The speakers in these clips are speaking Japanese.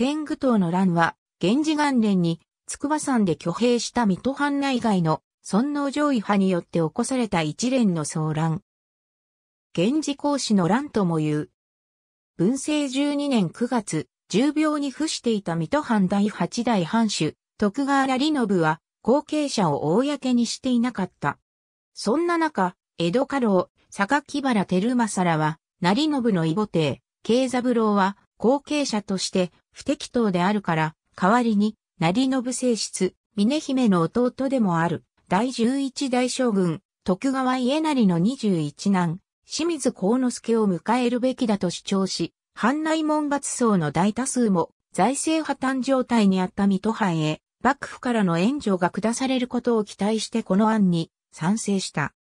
天狗党の乱は、源氏元年に、筑波山で挙兵した水戸藩内外の尊皇攘夷派によって起こされた一連の騒乱。源氏公子の乱とも言う。文政十二年九月、重病に付していた水戸藩第八代藩主、徳川良信は、後継者を公にしていなかった。そんな中、江戸家老、坂木原照政らは、成信の異母帝、慶三郎は、後継者として、不適当であるから、代わりに、成信正室、峰姫の弟でもある、第十一代将軍、徳川家成の21男、清水幸之助を迎えるべきだと主張し、藩内門閥層の大多数も財政破綻状態にあった水戸藩へ幕府からの援助が下されることを期待してこの案に賛成した。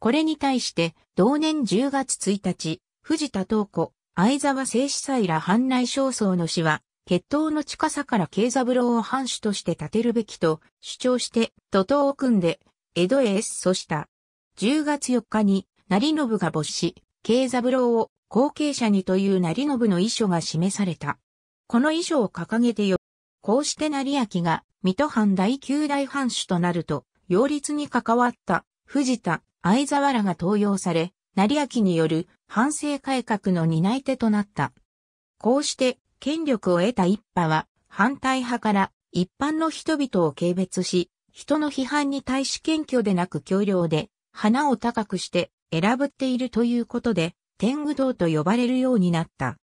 これに対して同年10月1日、藤田東子、相沢正司祭ら藩内焦燥の死は、血統の近さから慶三郎を藩主として立てるべきと主張して徒党を組んで、江戸へ越祖した。10月4日に、成信が没し、慶三郎を後継者にという成信の遺書が示された。この遺書を掲げてよ、こうして成明が水戸藩第九代藩主となると、擁立に関わった藤田、相沢らが登用され、成明による反省改革の担い手となった。こうして権力を得た一派は反対派から一般の人々を軽蔑し、人の批判に対し謙虚でなく協力で花を高くして選ぶっているということで天狗道と呼ばれるようになった。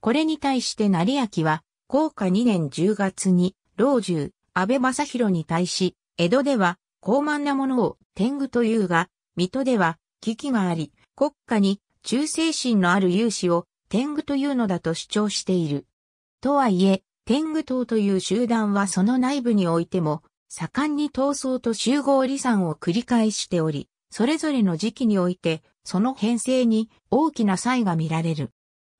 これに対して成明は、高下2年10月に、老中、安倍正弘に対し、江戸では、高慢なものを天狗というが、水戸では、危機があり、国家に忠誠心のある勇士を天狗というのだと主張している。とはいえ、天狗党という集団はその内部においても、盛んに闘争と集合離散を繰り返しており、それぞれの時期において、その編成に大きな差異が見られる。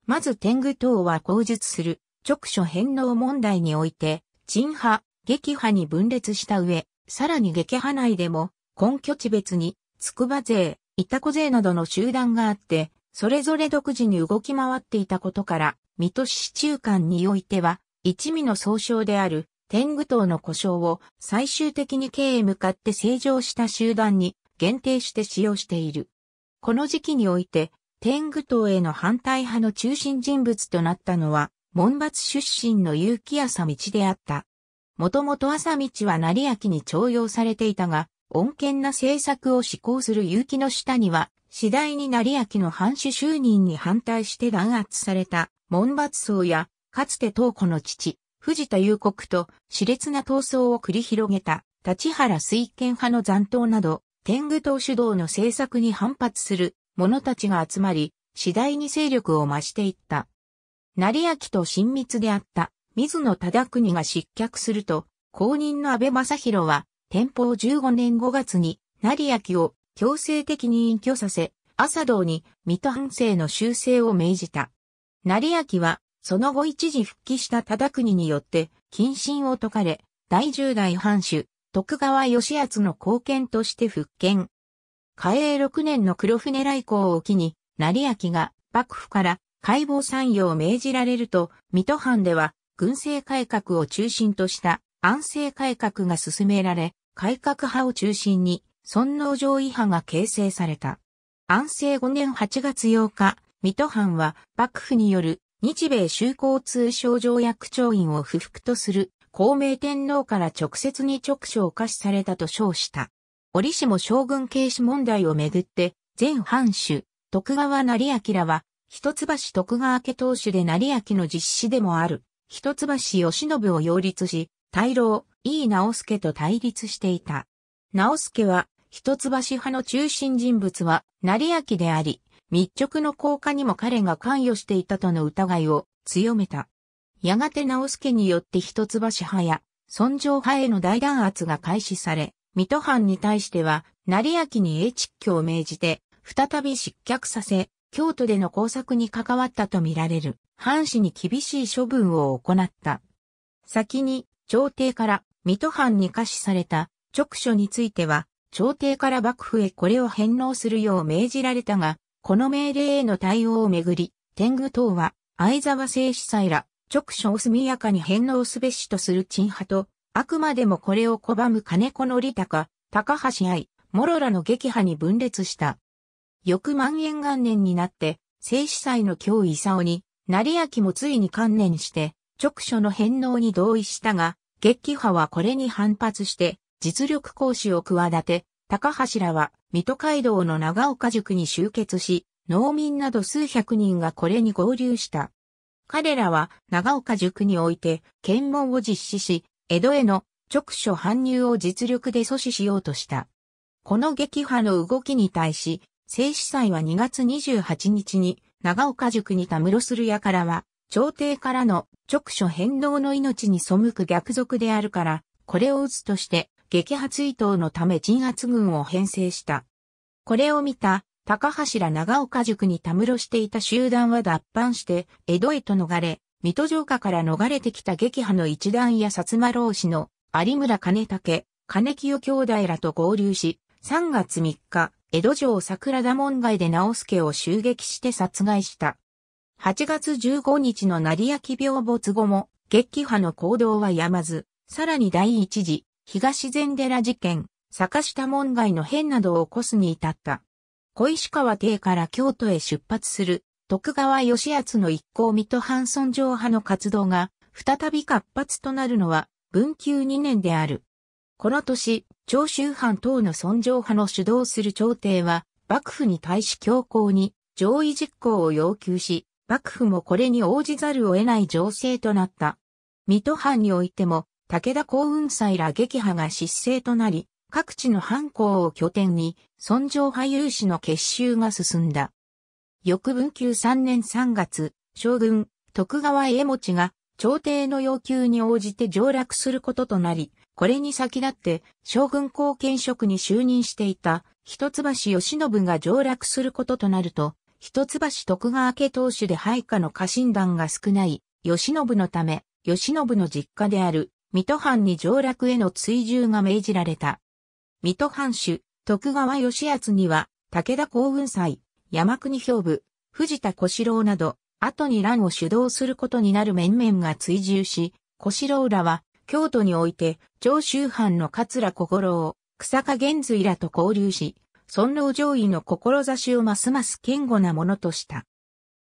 まず天狗党は口述する直所返納問題において、陳派、撃派に分裂した上、さらに撃派内でも、根拠地別に、筑波勢、イタコ勢などの集団があって、それぞれ独自に動き回っていたことから、水戸市中間においては、一味の総称である天狗党の故障を最終的に K へ向かって成長した集団に限定して使用している。この時期において、天狗党への反対派の中心人物となったのは、門伐出身の結城朝道であった。もともと朝道は成明に徴用されていたが、穏健な政策を施行する勇気の下には、次第に成明の藩主就任に反対して弾圧された門伐僧や、かつて東湖の父、藤田雄国と熾烈な闘争を繰り広げた立原水権派の残党など、天狗党主導の政策に反発する者たちが集まり、次第に勢力を増していった。成明と親密であった水野忠国が失脚すると、後任の安倍正弘は天保15年5月に、成明を強制的に隠居させ、朝堂に水戸藩政の修正を命じた。成明は、その後一時復帰した忠国によって、謹慎を解かれ、第10代藩主、徳川義厚の貢献として復権。嘉永6年の黒船来航を機に、成明が幕府から解剖産業を命じられると、水戸藩では軍政改革を中心とした安政改革が進められ、改革派を中心に、尊皇攘夷派が形成された。安政5年8月8日、水戸藩は幕府による日米修好通商条約調印を不服とする孔明天皇から直接に直書を可視されたと称した。折しも将軍軽視問題をめぐって、前藩主、徳川成明は、一橋徳川家当主で成明の実施でもある、一橋義信を擁立し、大老、井伊直輔と対立していた。直輔は、一橋派の中心人物は、成明であり、密直の降下にも彼が関与していたとの疑いを強めた。やがて直輔によって一橋派や、尊上派への大弾圧が開始され、水戸藩に対しては、成明に英知教を命じて、再び失脚させ、京都での工作に関わったとみられる、藩士に厳しい処分を行った。先に、朝廷から水戸藩に下視された直書については、朝廷から幕府へこれを返納するよう命じられたが、この命令への対応をめぐり、天狗等は、相沢聖司祭ら、直書を速やかに返納すべしとする陳派と、あくまでもこれを拒む金子の利高、高橋愛、諸らの撃破に分裂した。翌万延元年になって、聖司祭の京伊佐に、成明もついに観念して、直書の返納に同意したが、激派はこれに反発して、実力行使を企て、高橋らは、水戸街道の長岡塾に集結し、農民など数百人がこれに合流した。彼らは長岡塾において検問を実施し、江戸への直所搬入を実力で阻止しようとした。この激派の動きに対し、静止祭は2月28日に長岡塾にたむろするやからは、朝廷からの直所変動の命に背く逆賊であるから、これを打つとして、撃破追悼のため鎮圧軍を編成した。これを見た、高橋ら長岡塾にたむろしていた集団は脱藩して、江戸へと逃れ、水戸城下から逃れてきた撃破の一団や薩摩老師の有村兼武、金清兄弟らと合流し、3月3日、江戸城桜田門外で直助を襲撃して殺害した。8月15日の成焼病没後も、激派の行動はやまず、さらに第一次、東禅寺事件、坂下門外の変などを起こすに至った。小石川邸から京都へ出発する、徳川義厚の一行水戸半村上派の活動が、再び活発となるのは、文久2年である。この年、長州藩等の尊上派の主導する朝廷は、幕府に対し強硬に上位実行を要求し、幕府もこれに応じざるを得ない情勢となった。水戸藩においても、武田幸雲祭ら撃破が失勢となり、各地の藩校を拠点に、尊上派有志の結集が進んだ。翌文久3年3月、将軍、徳川家持が、朝廷の要求に応じて上落することとなり、これに先立って、将軍後見職に就任していた、一橋義信が上落することとなると、一橋徳川家当主で配下の家臣団が少ない、吉信のため、吉信の実家である、水戸藩に上洛への追従が命じられた。水戸藩主、徳川義厚には、武田幸雲斎、山国兵部、藤田小四郎など、後に乱を主導することになる面々が追従し、小四郎らは、京都において、長州藩の桂小五郎、草加玄瑞らと交流し、尊老上位の志をますます堅固なものとした。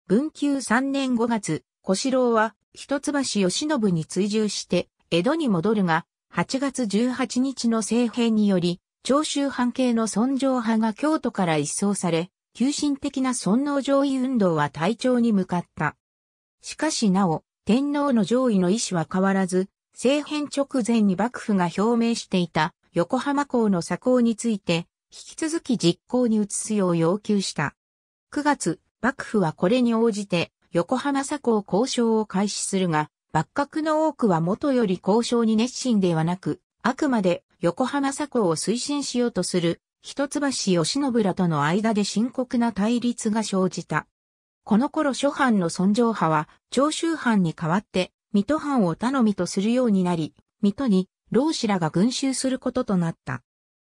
文久三年五月、小四郎は一橋義信に追従して江戸に戻るが、8月18日の政変により、長州藩系の尊上派が京都から一掃され、急進的な尊王上位運動は隊長に向かった。しかしなお、天皇の上位の意思は変わらず、政変直前に幕府が表明していた横浜港の作港について、引き続き実行に移すよう要求した。9月、幕府はこれに応じて横浜佐高交渉を開始するが、幕閣の多くは元より交渉に熱心ではなく、あくまで横浜佐高を推進しようとする一橋義信らとの間で深刻な対立が生じた。この頃諸藩の尊上派は長州藩に代わって水戸藩を頼みとするようになり、水戸に老子らが群衆することとなった。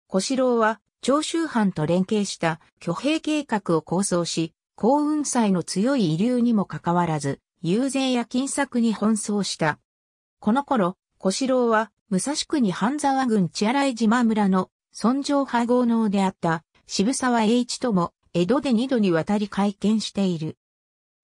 小四郎は長州藩と連携した挙兵計画を構想し、幸運祭の強い遺留にもかかわらず、遊説や金策に奔走した。この頃、小四郎は、武蔵国半沢郡千洗島村の村上派合能であった渋沢栄一とも江戸で二度にわたり会見している。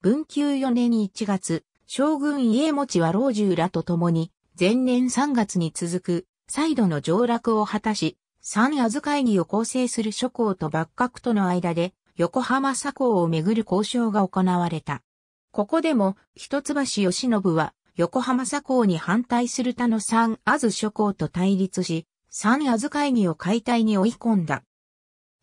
文久4年1月、将軍家持は老中らと共に、前年3月に続く、再度の上落を果たし、三預会議を構成する諸侯と幕閣との間で、横浜左港をめぐる交渉が行われた。ここでも、一橋義信は、横浜左港に反対する他の三安諸侯と対立し、三安会議を解体に追い込んだ。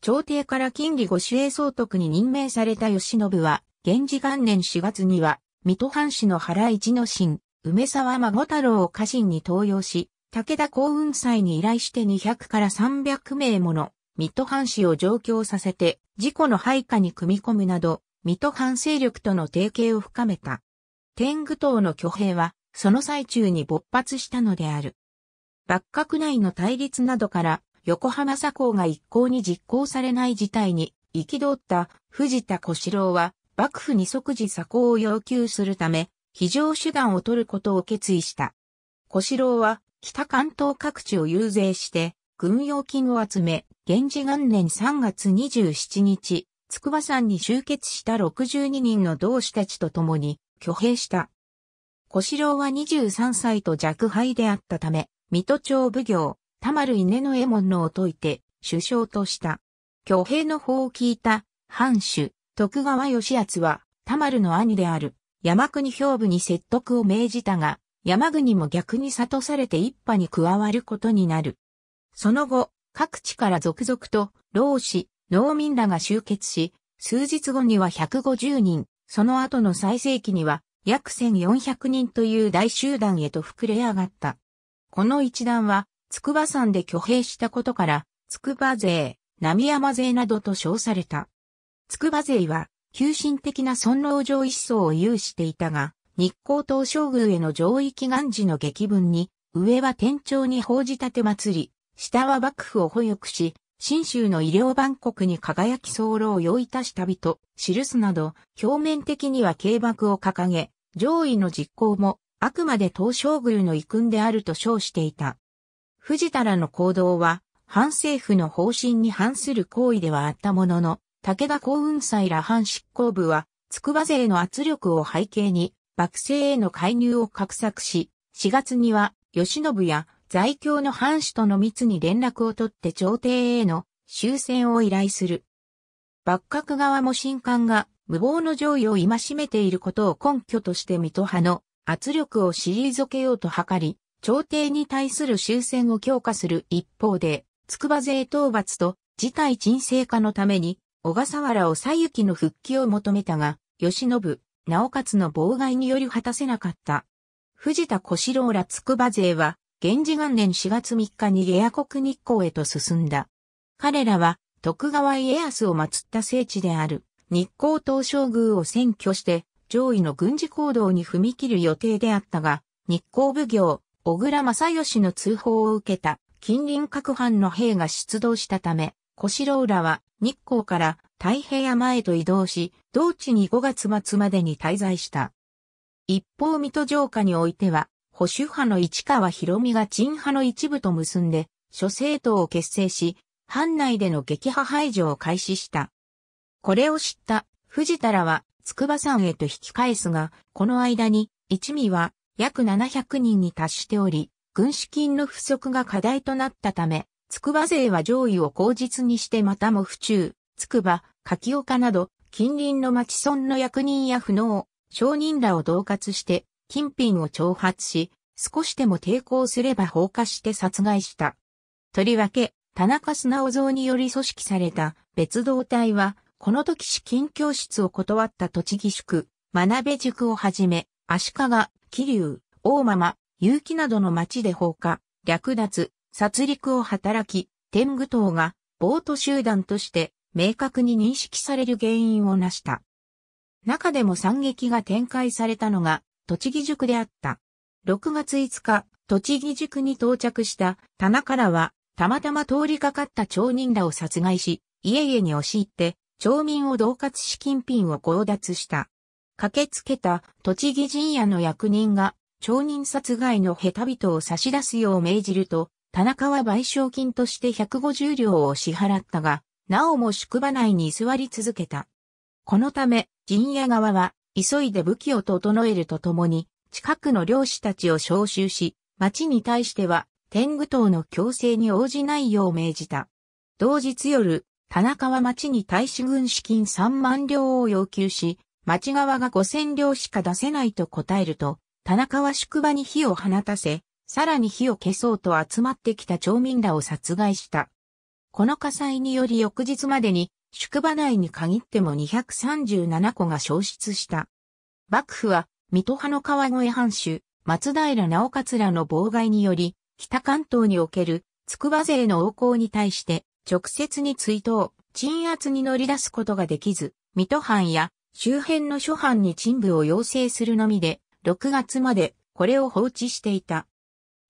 朝廷から金利御主衛総督に任命された義信は、源氏元年4月には、水戸藩士の原一之進、梅沢孫太郎を家臣に登用し、武田幸運祭に依頼して200から300名もの水戸藩士を上京させて、事故の配下に組み込むなど、水戸藩勢力との提携を深めた。天狗党の挙兵は、その最中に勃発したのである。幕閣内の対立などから、横浜左高が一向に実行されない事態に、憤った藤田小四郎は、幕府に即時左高を要求するため、非常手段を取ることを決意した。小四郎は、北関東各地を遊説して、軍用金を集め、源氏元年3月27日、筑波山に集結した62人の同志たちと共に、挙兵した。小四郎は23歳と弱敗であったため、水戸町奉行、田丸稲の絵門のを解いて、首相とした。挙兵の法を聞いた、藩主、徳川義厚は、田丸の兄である、山国兵部に説得を命じたが、山国も逆に悟されて一派に加わることになる。その後、各地から続々と、老子、農民らが集結し、数日後には150人、その後の最盛期には約1400人という大集団へと膨れ上がった。この一団は、筑波山で挙兵したことから、筑波勢、波山勢などと称された。筑波勢は、急進的な尊老上一思想を有していたが、日光東照宮への上位祈願時の劇文に、上は天朝に報じたて祭り、下は幕府を保育し、新州の医療万国に輝き候を用いたした人、記すなど、表面的には軽幕を掲げ、上位の実行も、あくまで東照宮の遺訓であると称していた。藤田らの行動は、反政府の方針に反する行為ではあったものの、武田幸雲斎ら藩執行部は、筑波勢の圧力を背景に、幕政への介入を画策し、4月には、慶喜や在京の藩主との密に連絡を取って朝廷への終戦を依頼する。幕閣側も新官が無謀の上位を戒めていることを根拠として水戸派の圧力を退けようと図り、朝廷に対する終戦を強化する一方で、筑波勢討伐と事態沈静化のために、小笠原を左行の復帰を求めたが、慶喜、直勝の妨害により果たせなかった。藤田小四郎ら筑波勢は、源氏元年4月3日に下野国日光へと進んだ。彼らは、徳川家康を祀った聖地である、日光東照宮を占拠して、上位の軍事行動に踏み切る予定であったが、日光奉行、小倉正義の通報を受けた、近隣各藩の兵が出動したため、小四郎らは日光から太平山へと移動し、同地に5月末までに滞在した。一方水戸城下においては、保守派の市川博美が陳派の一部と結んで、諸政党を結成し、藩内での撃破排除を開始した。これを知った藤田らは筑波山へと引き返すが、この間に一味は約700人に達しており、軍資金の不足が課題となったため、筑波勢は上位を口実にしてまたも府中、つくば、柿岡など、近隣の町村の役人や不能、商人らを恫喝して、金品を挑発し、少しでも抵抗すれば放火して殺害した。とりわけ、田中素直像により組織された別動隊は、この時資金教室を断った栃木宿、学べ塾をはじめ、足利、桐生、大間、結城などの町で放火、略奪、殺戮を働き、天狗党が、ボート集団として明確に認識される原因を成した。中でも惨劇が展開されたのが、栃木塾であった。6月5日、栃木塾に到着した棚からは、たまたま通りかかった町人らを殺害し、家々に押し入って、町民を恫喝し金品を強奪した。駆けつけた栃木陣屋の役人が、町人殺害の下手人を差し出すよう命じると、田中は賠償金として150両を支払ったが、なおも宿場内に居座り続けた。このため、陣屋側は、急いで武器を整えるとともに、近くの漁師たちを召集し、町に対しては、天狗党の強制に応じないよう命じた。同日夜、田中は町に大使軍資金3万両を要求し、町側が5千両しか出せないと答えると、田中は宿場に火を放たせ、さらに火を消そうと集まってきた町民らを殺害した。この火災により翌日までに宿場内に限っても237戸が消失した。幕府は、水戸派の川越藩主、松平直勝らの妨害により、北関東における筑波勢の横行に対して、直接に追悼、鎮圧に乗り出すことができず、水戸藩や周辺の諸藩に鎮部を要請するのみで、6月までこれを放置していた。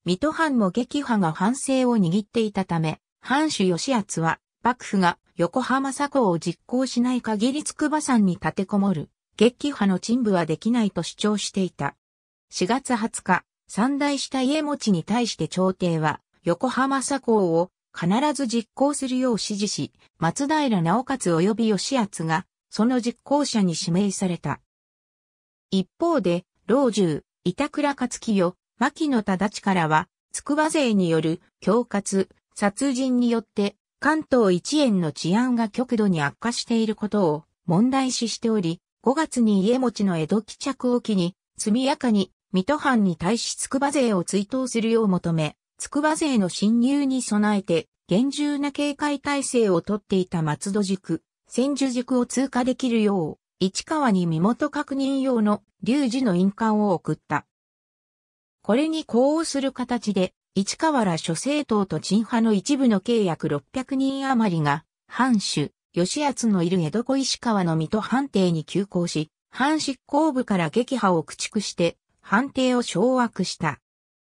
水戸藩も撃破が反省を握っていたため、藩主義厚は、幕府が横浜左高を実行しない限り筑波山に立てこもる、激派の沈部はできないと主張していた。4月20日、三大した家持ちに対して朝廷は、横浜左高を必ず実行するよう指示し、松平直勝及び義厚が、その実行者に指名された。一方で、老中、板倉勝清、牧野忠地からは、筑波勢による恐喝、殺人によって関東一円の治安が極度に悪化していることを問題視しており、5月に家持ちの江戸帰着を機に、速やかに水戸藩に対し筑波勢を追悼するよう求め、筑波勢の侵入に備えて、厳重な警戒態勢をとっていた松戸塾、千住塾を通過できるよう、市川に身元確認用の龍二の印鑑を送った。これに呼応する形で、市川ら諸政党と陳派の一部の契約600人余りが、藩主、吉厚のいる江戸小石川の水戸藩邸に急行し、藩執行部から撃破を駆逐して、藩邸を掌握した。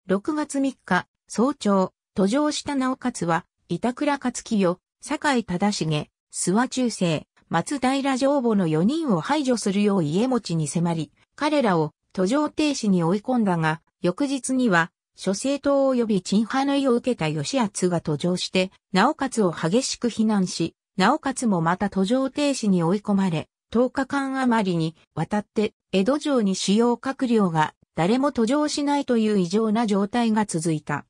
6月3日、早朝、途上した直勝は、板倉勝清、酒井忠重、諏訪中世、松平城母の4人を排除するよう家持ちに迫り、彼らを途上停止に追い込んだが、翌日には諸政党及び陳派の意を受けた吉厚が途上して、直勝を激しく非難し、直勝もまた途上停止に追い込まれ、10日間余りにわたって江戸城に主要閣僚が誰も途上しないという異常な状態が続いた。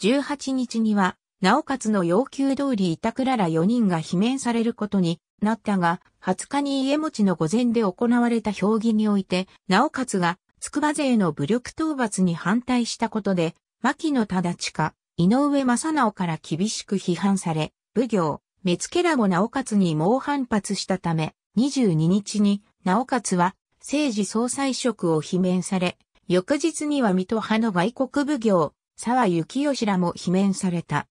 18日には、直勝の要求通り板倉ら4人が罷免されることになったが、20日に家持の御前で行われた評議において、直勝が筑波勢の武力討伐に反対したことで、牧野忠近、井上正直から厳しく批判され、武行、目付らも直勝に猛反発したため、22日に直勝は政治総裁職を罷免され、翌日には水戸派の外国武行、沢幸義らも罷免された。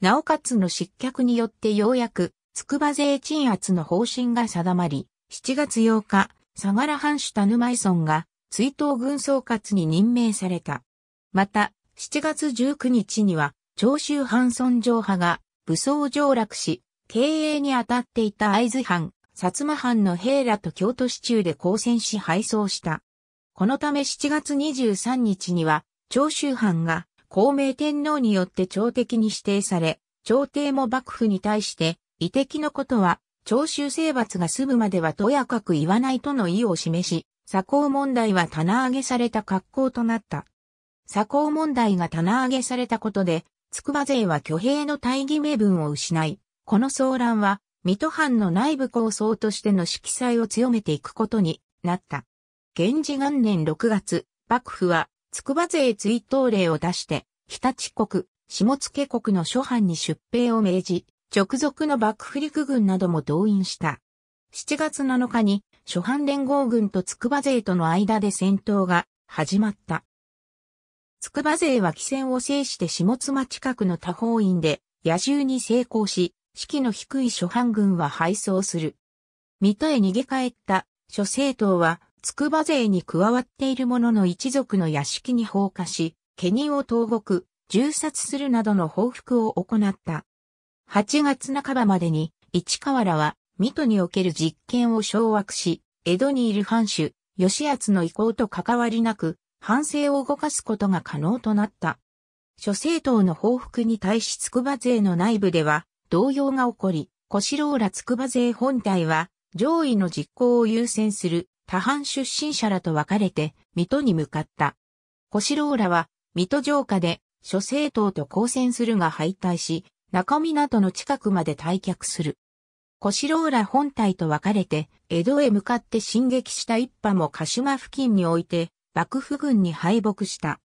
直勝の失脚によってようやく、筑波勢鎮圧の方針が定まり、7月8日、相良藩主田沼井村が、追悼軍総括に任命された。また、7月19日には、長州藩村上派が武装上落し、経営に当たっていた会津藩、薩摩藩の兵らと京都市中で交戦し敗走した。このため7月23日には、長州藩が孔明天皇によって朝敵に指定され、朝廷も幕府に対して、遺敵のことは、長州征伐が済むまではとやかく言わないとの意を示し、砂鋼問題は棚上げされた格好となった。砂鋼問題が棚上げされたことで、筑波勢は挙兵の大義名分を失い、この騒乱は、水戸藩の内部構想としての色彩を強めていくことになった。源氏元年6月、幕府は、筑波勢追悼令を出して、日立国、下野国の諸藩に出兵を命じ、直属の幕府陸軍なども動員した。7月7日に初版連合軍と筑波勢との間で戦闘が始まった。筑波勢は汽船を制して下妻近くの多方院で野獣に成功し、士気の低い初版軍は敗走する。水戸へ逃げ帰った諸政党は筑波勢に加わっている者の一族の屋敷に放火し、家人を投獄、銃殺するなどの報復を行った。8月半ばまでに市河原は水戸における実権を掌握し、江戸にいる藩主、吉厚の意向と関わりなく、反省を動かすことが可能となった。諸政党の報復に対し筑波勢の内部では、動揺が起こり、小四郎ら筑波勢本体は、上位の実行を優先する他藩出身者らと分かれて、水戸に向かった。小四郎らは、水戸城下で、諸政党と交戦するが敗退し、中港の近くまで退却する。小城浦本体と分かれて、江戸へ向かって進撃した一派も鹿島付近において、幕府軍に敗北した。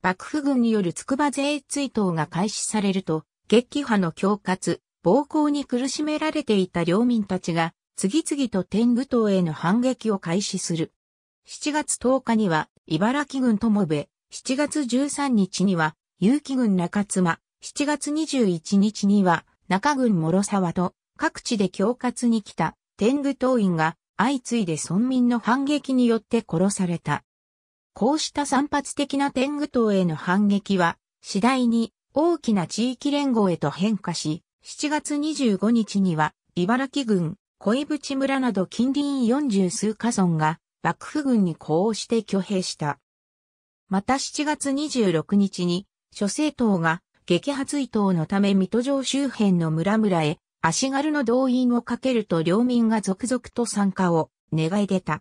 幕府軍による筑波税追討が開始されると、激派の恐喝、暴行に苦しめられていた領民たちが、次々と天狗島への反撃を開始する。7月10日には、茨城軍友部、7月13日には、結城軍中妻、7月21日には、中軍諸沢と、各地で恐喝に来た天狗党員が相次いで村民の反撃によって殺された。こうした散発的な天狗党への反撃は次第に大きな地域連合へと変化し、7月25日には茨城郡小井淵村など近隣40数カ村が幕府軍に呼応して挙兵した。また7月26日に諸政党が撃破追討のため水戸城周辺の村々へ足軽の動員をかけると領民が続々と参加を願い出た。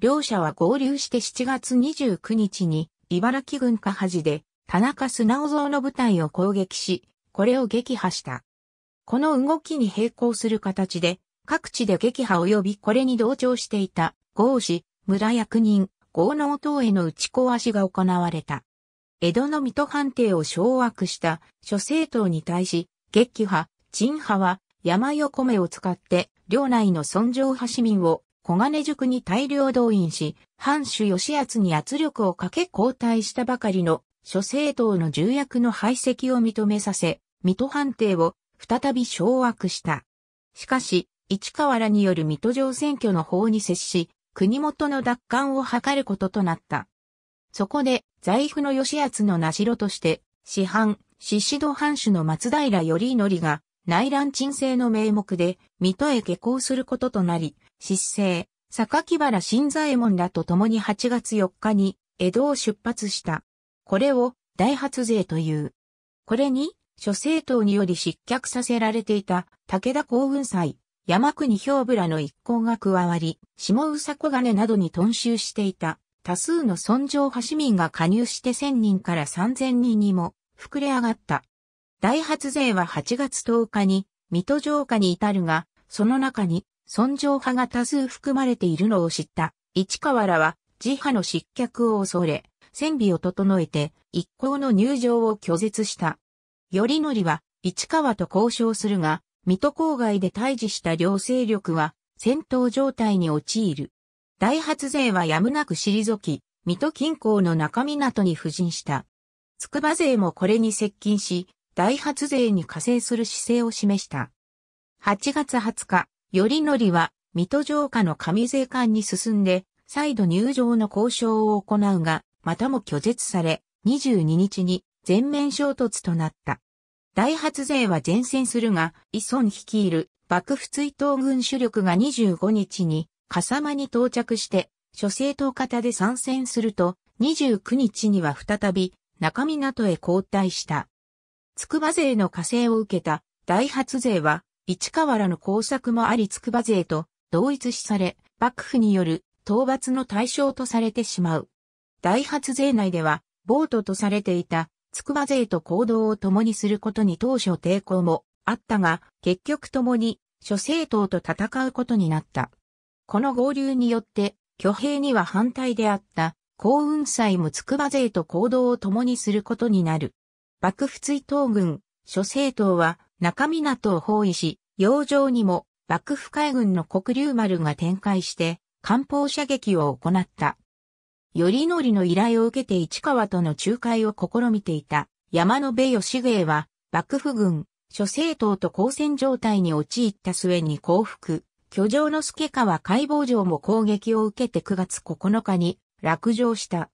両者は合流して7月29日に茨城軍下恥で田中素直蔵の部隊を攻撃し、これを撃破した。この動きに並行する形で、各地で撃破及びこれに同調していた、合氏、村役人、豪能等への打ち壊しが行われた。江戸の水戸藩邸を掌握した諸政党に対し、撃破、陳派は山横目を使って領内の尊上派市民を小金塾に大量動員し、藩主吉厚に圧力をかけ交代したばかりの諸政党の重役の排斥を認めさせ、水戸藩邸を再び掌握した。しかし、市川らによる水戸城選挙の法に接し、国元の奪還を図ることとなった。そこで、財布の吉厚の名城として、市販、宍戸藩主の松平頼則が、内乱鎮静の名目で、水戸へ下校することとなり、失坂木原新左衛門らと共に8月4日に、江戸を出発した。これを、大発税という。これに、諸政党により失脚させられていた武田幸雲祭、山国兵部らの一行が加わり、下宇佐小金などに屯収していた多数の村上派市民が加入して1000人から3000人にも膨れ上がった。大発税は8月10日に、水戸城下に至るが、その中に、尊上派が多数含まれているのを知った、市川らは、自派の失脚を恐れ、戦備を整えて、一行の入場を拒絶した。頼則は、市川と交渉するが、水戸郊外で退治した両勢力は、戦闘状態に陥る。大発勢はやむなく退き、水戸近郊の中港に布陣した。筑波勢もこれに接近し、大発税に加勢する姿勢を示した。8月20日、頼則は、水戸城下の上税官に進んで、再度入場の交渉を行うが、またも拒絶され、22日に全面衝突となった。大発税は前線するが、イソン率いる幕府追悼軍主力が25日に、笠間に到着して、諸政党方で参戦すると、29日には再び、中港へ交代した。筑波勢の加勢を受けた大発勢は、市河原の工作もあり筑波勢と同一視され、幕府による討伐の対象とされてしまう。大発勢内では、ボートとされていた筑波勢と行動を共にすることに当初抵抗もあったが、結局共に諸政党と戦うことになった。この合流によって、挙兵には反対であった、幸運祭も筑波勢と行動を共にすることになる。幕府追討軍、諸政党は中港を包囲し、洋上にも幕府海軍の黒竜丸が展開して艦砲射撃を行った。頼則の依頼を受けて市川との仲介を試みていた山野辺義芸は幕府軍、諸政党と交戦状態に陥った末に降伏。居城の助川解剖城も攻撃を受けて9月9日に落城した。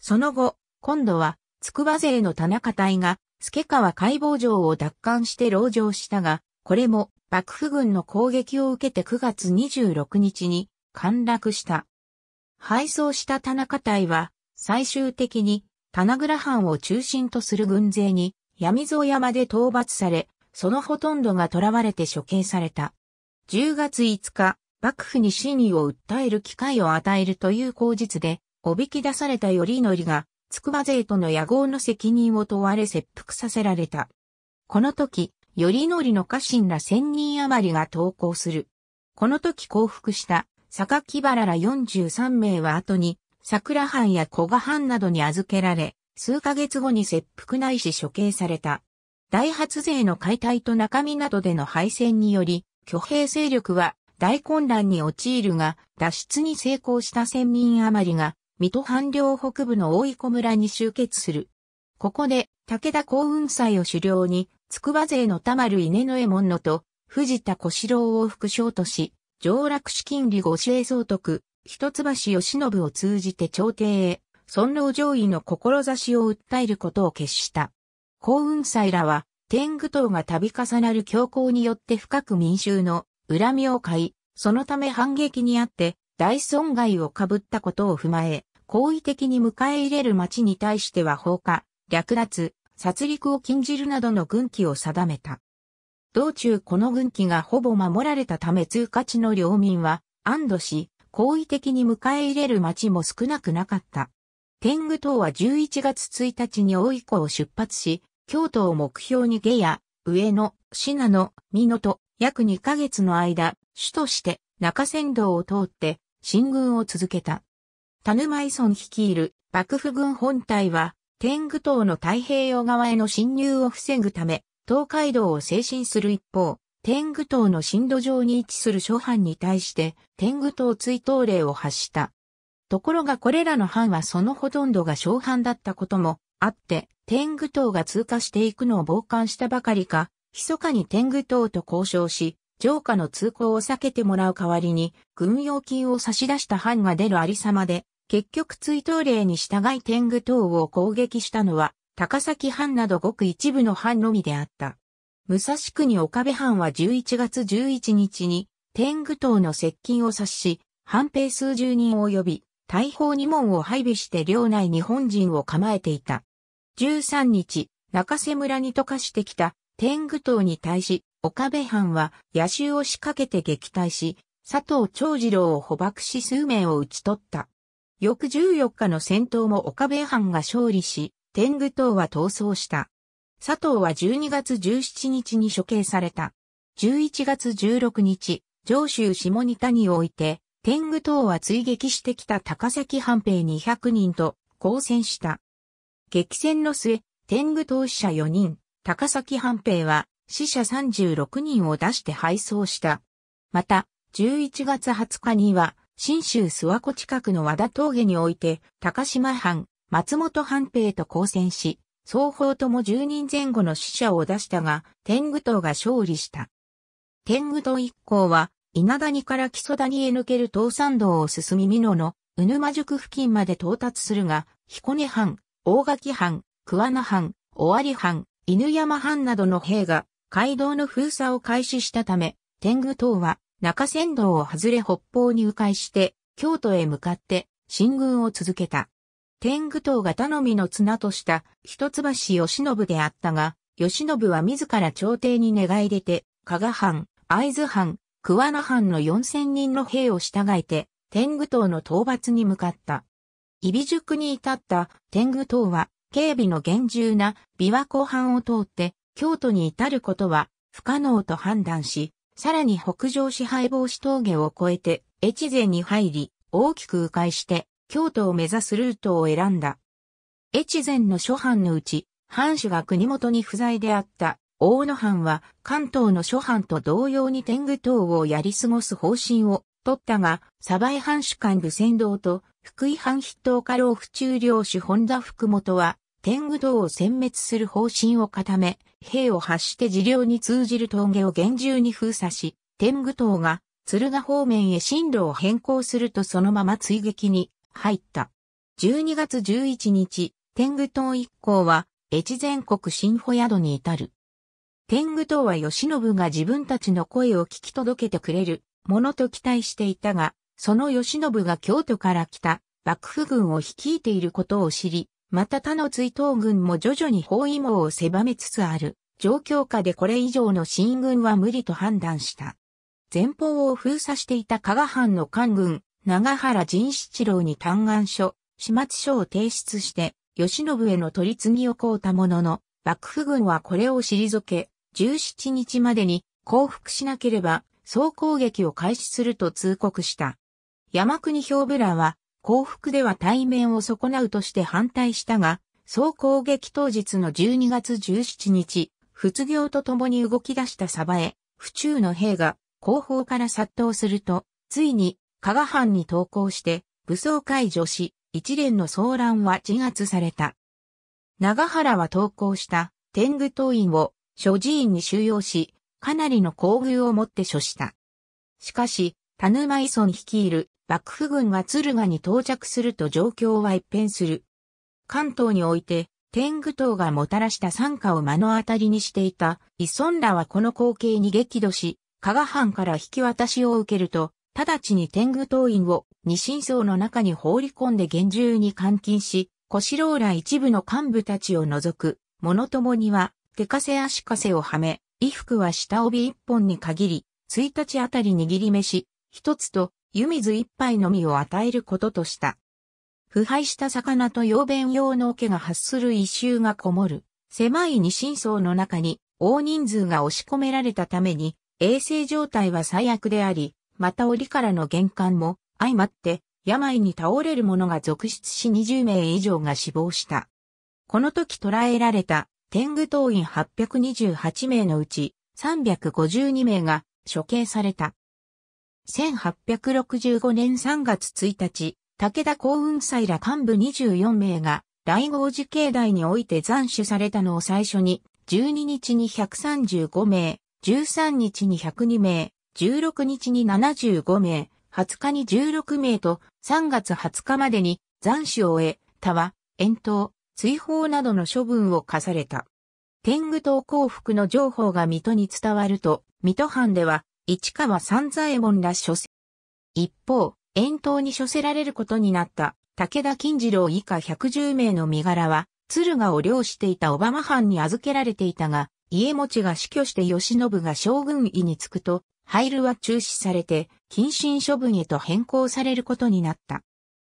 その後、今度は筑波勢の田中隊が、助川解剖城を奪還して牢城したが、これも幕府軍の攻撃を受けて9月26日に陥落した。敗走した田中隊は、最終的に棚倉藩を中心とする軍勢に闇蔵山で討伐され、そのほとんどが囚われて処刑された。10月5日、幕府に真意を訴える機会を与えるという口実で、おびき出された頼則が、筑波勢との野合の責任を問われ切腹させられた。この時、頼則の家臣ら千人余りが投降する。この時降伏した坂木原ら43名は後に桜藩や古賀藩などに預けられ、数ヶ月後に切腹ないし処刑された。大発税の解体と中身などでの敗戦により、挙兵勢力は大混乱に陥るが、脱出に成功した千人余りが水戸藩領北部の大小村に集結する。ここで、武田幸雲斎を狩猟に、筑波勢の田丸稲の右衛門のと、藤田小四郎を副将とし、上洛資金利御支援総督、一橋義信を通じて朝廷へ、尊老上位の志を訴えることを決した。幸雲斎らは、天狗党が度重なる強行によって深く民衆の恨みを買い、そのため反撃にあって大損害をかぶったことを踏まえ、好意的に迎え入れる町に対しては放火、略奪、殺戮を禁じるなどの軍旗を定めた。道中この軍旗がほぼ守られたため通過地の領民は安堵し、好意的に迎え入れる町も少なくなかった。天狗党は11月1日に大井湖を出発し、京都を目標に下や上野、信濃、美濃と約2ヶ月の間、主として中山道を通って進軍を続けた。マイソン率いる幕府軍本隊は、天狗島の太平洋側への侵入を防ぐため、東海道を精神する一方、天狗島の震度上に位置する諸藩に対して、天狗島追悼令を発した。ところがこれらの藩はそのほとんどが小藩だったこともあって、天狗島が通過していくのを傍観したばかりか、密かに天狗島と交渉し、城下の通行を避けてもらう代わりに、軍用金を差し出した藩が出るありさまで、結局追悼令に従い天狗党を攻撃したのは、高崎藩などごく一部の藩のみであった。武蔵国岡部藩は11月11日に、天狗党の接近を察し、藩兵数十人及び、大砲二門を配備して領内日本人を構えていた。13日、中瀬村に溶かしてきた天狗党に対し、岡部藩は野襲を仕掛けて撃退し、佐藤長次郎を捕獲し数名を討ち取った。翌14日の戦闘も岡部藩が勝利し、天狗党は逃走した。佐藤は12月17日に処刑された。11月16日、上州下仁田において、天狗党は追撃してきた高崎藩兵200人と交戦した。激戦の末、天狗党死者4人、高崎藩兵は死者36人を出して敗走した。また、11月20日には新州諏訪湖近くの和田峠において、高島藩、松本藩兵と交戦し、双方とも10人前後の死者を出したが、天狗党が勝利した。天狗党一行は、稲谷から木曽谷へ抜ける東山道を進み美濃の、うぬま宿付近まで到達するが、彦根藩、大垣藩、桑名藩、尾張藩、犬山藩などの兵が、街道の封鎖を開始したため、天狗党は中仙道を外れ北方に迂回して、京都へ向かって、進軍を続けた。天狗党が頼みの綱とした一橋義信であったが、義信は自ら朝廷に願い出て、加賀藩、会津藩、桑名藩の4000人の兵を従えて、天狗党の討伐に向かった。伊比宿に至った天狗党は、警備の厳重な琵琶湖藩を通って、京都に至ることは不可能と判断し、さらに北上支配防止峠を越えて、越前に入り、大きく迂回して、京都を目指すルートを選んだ。越前の諸藩のうち、藩主が国元に不在であった大野藩は関東の諸藩と同様に天狗島をやり過ごす方針を取ったが、鯖江藩主幹部先導と福井藩筆頭家老府中領主本田福本は天狗島を殲滅する方針を固め、兵を発して治療に通じる峠を厳重に封鎖し、天狗党が鶴ヶ方面へ進路を変更するとそのまま追撃に入った。12月11日、天狗党一行は、越前国新保宿に至る。天狗党は吉信が自分たちの声を聞き届けてくれるものと期待していたが、その吉信が京都から来た幕府軍を率いていることを知り、また他の追悼軍も徐々に包囲網を狭めつつある状況下でこれ以上の新軍は無理と判断した。前方を封鎖していた加賀藩の官軍、長原仁七郎に嘆願書、始末書を提出して、吉信への取り次ぎを請うたものの、幕府軍はこれを退け、17日までに降伏しなければ、総攻撃を開始すると通告した。山国兵部らは、降伏では対面を損なうとして反対したが、総攻撃当日の12月17日、仏行と共に動き出したサバ府中の兵が後方から殺到すると、ついに加賀藩に投降して武装解除し、一連の騒乱は自圧された。長原は投降した天狗党員を諸寺院に収容し、かなりの厚遇をもって処した。しかし、田沼井村率いる幕府軍が敦賀に到着すると状況は一変する。関東において、天狗党がもたらした参加を目の当たりにしていた、イソンらはこの光景に激怒し、加賀藩から引き渡しを受けると、直ちに天狗党員を二神層の中に放り込んで厳重に監禁し、小四郎ら一部の幹部たちを除く、者ともには、手枷足枷をはめ、衣服は下帯一本に限り、一日あたり握り飯、一つと、湯水一杯のみを与えることとした。腐敗した魚と養便用の桶が発する異臭がこもる、狭い二神層の中に大人数が押し込められたために、衛生状態は最悪であり、また檻からの玄関も相まって病に倒れる者が続出し20名以上が死亡した。この時捕らえられた天狗党員828名のうち352名が処刑された。1865年3月1日、武田幸運祭ら幹部24名が、大合寺境内において斬首されたのを最初に、12日に135名、13日に102名、16日に75名、20日に16名と、3月20日までに斬首を終え、他は、遠投、追放などの処分を課された。天狗党降伏の情報が水戸に伝わると、水戸藩では、市川三左衛門ら処せ。一方、遠投に処せられることになった武田金次郎以下110名の身柄は、敦賀を領していた小浜藩に預けられていたが、家持ちが死去して慶喜が将軍位に着くと、入るは中止されて、謹慎処分へと変更されることになった。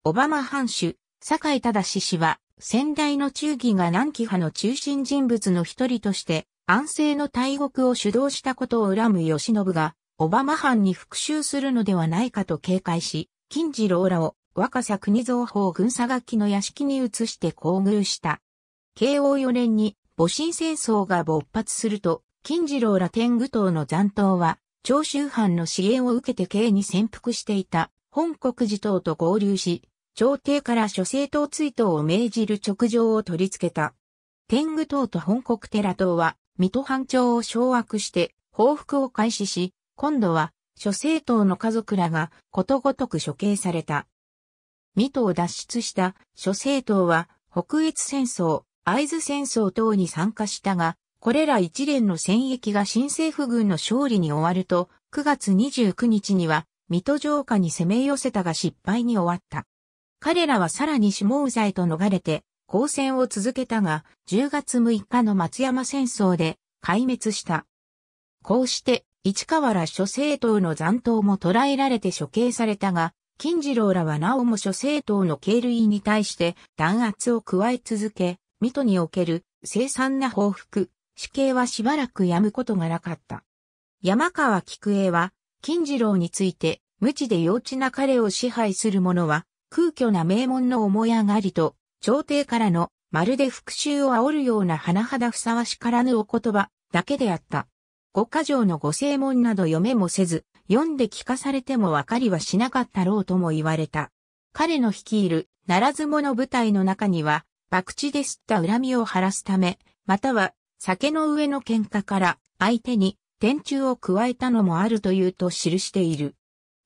小浜藩主、坂井正氏は、先代の忠義が南紀派の中心人物の一人として、安政の大国を主導したことを恨む慶喜が、オバマ藩に復讐するのではないかと警戒し、金次郎らを若狭国造法軍佐楽器の屋敷に移して厚遇した。慶応4年に戊辰戦争が勃発すると、金次郎ら天狗党の残党は、長州藩の支援を受けて慶に潜伏していた本国寺党と合流し、朝廷から諸政党追討を命じる直上を取り付けた。天狗党と本国寺党は、水戸藩庁を掌握して報復を開始し、今度は諸政党の家族らがことごとく処刑された。水戸を脱出した諸政党は北越戦争、会津戦争等に参加したが、これら一連の戦役が新政府軍の勝利に終わると、9月29日には、水戸城下に攻め寄せたが失敗に終わった。彼らはさらに下右罪と逃れて、抗戦を続けたが、10月6日の松山戦争で、壊滅した。こうして、市川ら諸政党の残党も捕らえられて処刑されたが、金次郎らはなおも諸政党の経類に対して弾圧を加え続け、水戸における凄惨な報復、死刑はしばらくやむことがなかった。山川菊英は、金次郎について、無知で幼稚な彼を支配する者は、空虚な名門の思い上がりと、朝廷からの、まるで復讐を煽るような甚だふさわしからぬお言葉、だけであった。五箇条の五正門など読めもせず、読んで聞かされてもわかりはしなかったろうとも言われた。彼の率いる、ならず者部隊の中には、博打で知った恨みを晴らすため、または、酒の上の喧嘩から、相手に、天柱を加えたのもあるというと記している。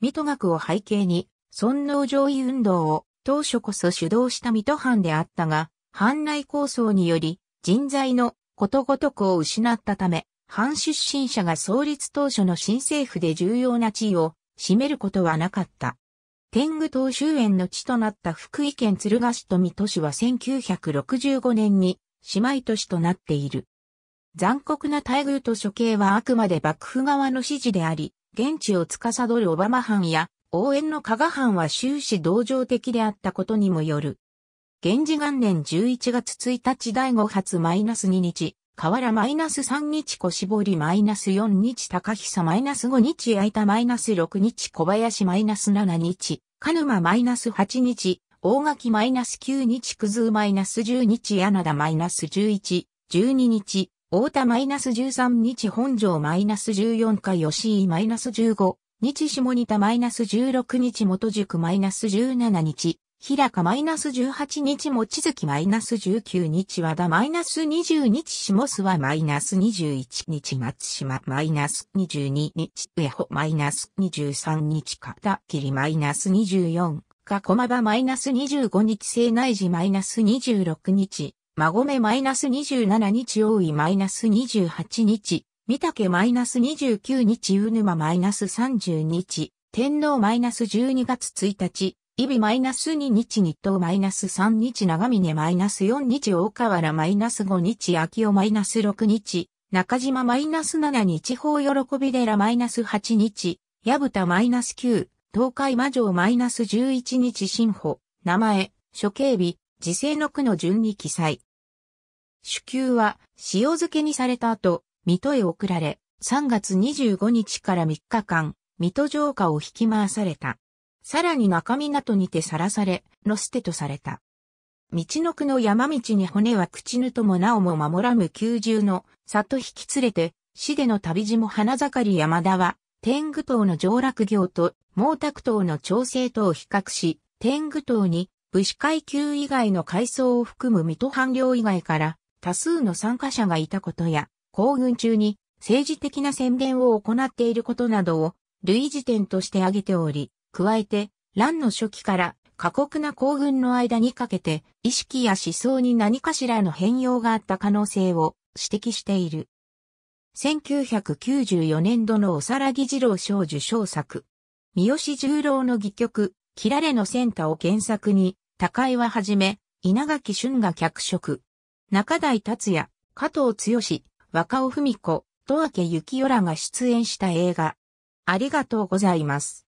水戸学を背景に、尊能攘夷運動を、当初こそ主導した水戸藩であったが、藩内構想により、人材のことごとくを失ったため、藩出身者が創立当初の新政府で重要な地位を占めることはなかった。天狗党周辺の地となった福井県鶴ヶ市と水戸市は1965年に姉妹都市となっている。残酷な待遇と処刑はあくまで幕府側の指示であり、現地を司るオバマ藩や応援の加賀藩は終始同情的であったことにもよる。現時元年11月1日第5発マイナス2日、河原マイナス3日小絞りマイナス4日高久マイナス5日空いたマイナス6日小林マイナス7日、鹿沼マイナス8日、大垣マイナス9日くずマイナス10日柳田マイナス11、12日、大田マイナス13日本城マイナス14回吉井マイナス15日下仁田マイナス16日元宿マイナス17日日高マイナス18日もちづきマイナス19日和田マイナス20日下諏訪マイナス21日松島マイナス22日上穂マイナス23日片桐マイナス24か駒場マイナス25日西内寺マイナス26日馬込マイナス27日大井マイナス28日三竹マイナス29日うぬまマイナス30日天皇マイナス12月1日イビマイナス2日日東マイナス3日長峰マイナス4日大河原マイナス5日秋尾マイナス6日中島マイナス7日方喜び寺マイナス8日矢蓋マイナス9東海魔城マイナス11日新保名前処刑日時世の句の順に記載主休は塩漬けにされた後水戸へ送られ3月25日から3日間水戸城下を引き回されたさらに中港にてさらされ、のすてとされた。道の区の山道に骨は口ぬともなおも守らむ九重の里引き連れて、死での旅路も花盛り山田は、天狗島の上落行と毛沢東の調整とを比較し、天狗島に武士階級以外の階層を含む水戸藩領以外から多数の参加者がいたことや、行軍中に政治的な宣伝を行っていることなどを類似点として挙げており、加えて、乱の初期から過酷な行軍の間にかけて、意識や思想に何かしらの変容があった可能性を指摘している。1994年度のおさらぎ二郎賞受賞作。三好十郎の戯曲、キラレのセンタを原作に、高岩はじめ、稲垣俊が脚色。中台達也、加藤剛、若尾文子、戸明幸代らが出演した映画。ありがとうございます。